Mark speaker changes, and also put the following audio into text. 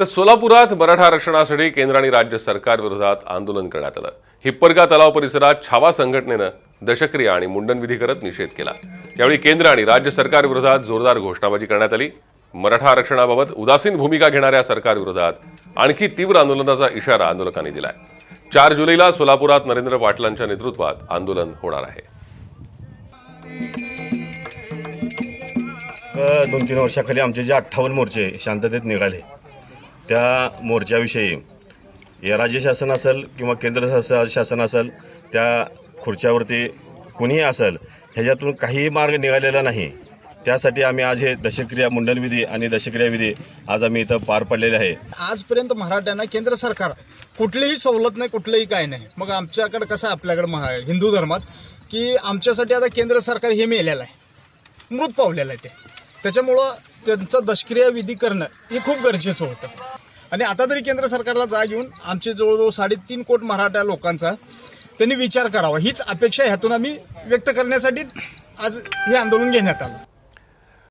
Speaker 1: तर सोलापुरात मराठा आरक्षणासाठी केंद्र आणि राज्य सरकारविरोधात आंदोलन करण्यात आलं हिप्परगा तलाव परिसरात छावा संघटनेनं दशक्रिया आणि मुंडनविधी करत निषेध केला यावेळी केंद्र आणि राज्य सरकारविरोधात जोरदार घोषणाबाजी करण्यात आली मराठा आरक्षणाबाबत उदासीन भूमिका घेणाऱ्या सरकारविरोधात आणखी तीव्र आंदोलनाचा इशारा आंदोलकांनी दिलाय चार जुलैला सोलापुरात नरेंद्र पाटलांच्या नेतृत्वात आंदोलन होणार आहे
Speaker 2: दोन तीन वर्षाखाली आमचे जे अठ्ठावन्न मोर्चे शांततेत निघाले त्या मोर्चाविषयी या राज्य शासन असेल किंवा केंद्र शासन शासन असेल त्या खुर्च्यावरती कुणीही असेल ह्याच्यातून काहीही मार्ग निघालेला नाही त्यासाठी आम्ही आज हे दशक्रिया मुंडनविधी आणि दशक्रियाविधी आज आम्ही इथं पार पडलेले आहे
Speaker 3: आजपर्यंत मराठ्यांना केंद्र सरकार कुठलीही सवलत नाही कुठलंही काय नाही मग आमच्याकडं कसं आपल्याकडं महा हिंदू धर्मात की आमच्यासाठी आता केंद्र सरकार हे मेलेलं आहे मृत पावलेलं आहे ते त्याच्यामुळं त्यांचा दशक्रिया विधी करणं हे खूप गरजेचं होतं आणि आता तरी केंद्र सरकारला जाग येऊन आमचे जवळजवळ साडेतीन कोट मराठा लोकांचा त्यांनी विचार करावा हीच अपेक्षा ह्यातून आम्ही व्यक्त करण्यासाठी आज हे आंदोलन घेण्यात आलं